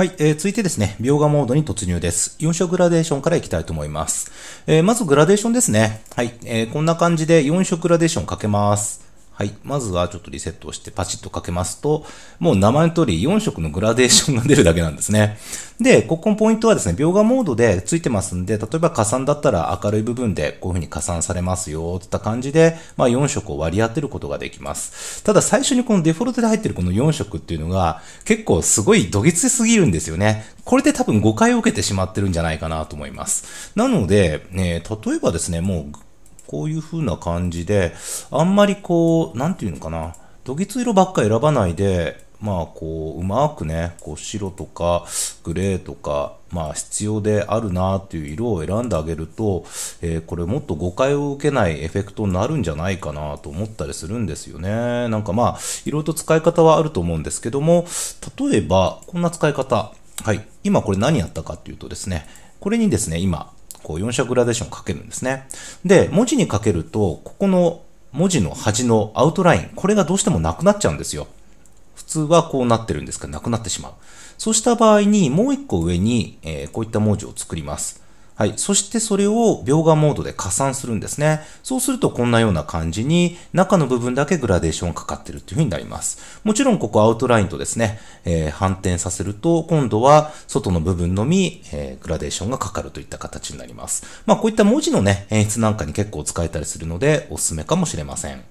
はい、えー、続いてですね、描画モードに突入です。4色グラデーションからいきたいと思います。えー、まずグラデーションですね。はい、えー、こんな感じで4色グラデーションかけます。はい。まずはちょっとリセットをしてパチッとかけますと、もう名前の通り4色のグラデーションが出るだけなんですね。で、ここのポイントはですね、描画モードでついてますんで、例えば加算だったら明るい部分でこういう風に加算されますよ、といった感じで、まあ4色を割り当てることができます。ただ最初にこのデフォルトで入ってるこの4色っていうのが、結構すごいどぎつすぎるんですよね。これで多分誤解を受けてしまってるんじゃないかなと思います。なので、ね、例えばですね、もうこういう風な感じで、あんまりこう、なんていうのかな、どぎつ色ばっか選ばないで、まあこう、うまくね、こう白とかグレーとか、まあ必要であるなっていう色を選んであげると、えー、これもっと誤解を受けないエフェクトになるんじゃないかなと思ったりするんですよね。なんかまあ、いろいろと使い方はあると思うんですけども、例えばこんな使い方。はい。今これ何やったかっていうとですね、これにですね、今、こう4色グラデーションかけるんですね。で、文字にかけると、ここの文字の端のアウトライン、これがどうしてもなくなっちゃうんですよ。普通はこうなってるんですけど、なくなってしまう。そうした場合に、もう一個上に、えー、こういった文字を作ります。はい。そしてそれを描画モードで加算するんですね。そうするとこんなような感じに中の部分だけグラデーションがかかってるっていう風になります。もちろんここアウトラインとですね、えー、反転させると今度は外の部分のみ、えー、グラデーションがかかるといった形になります。まあこういった文字のね、演出なんかに結構使えたりするのでおすすめかもしれません。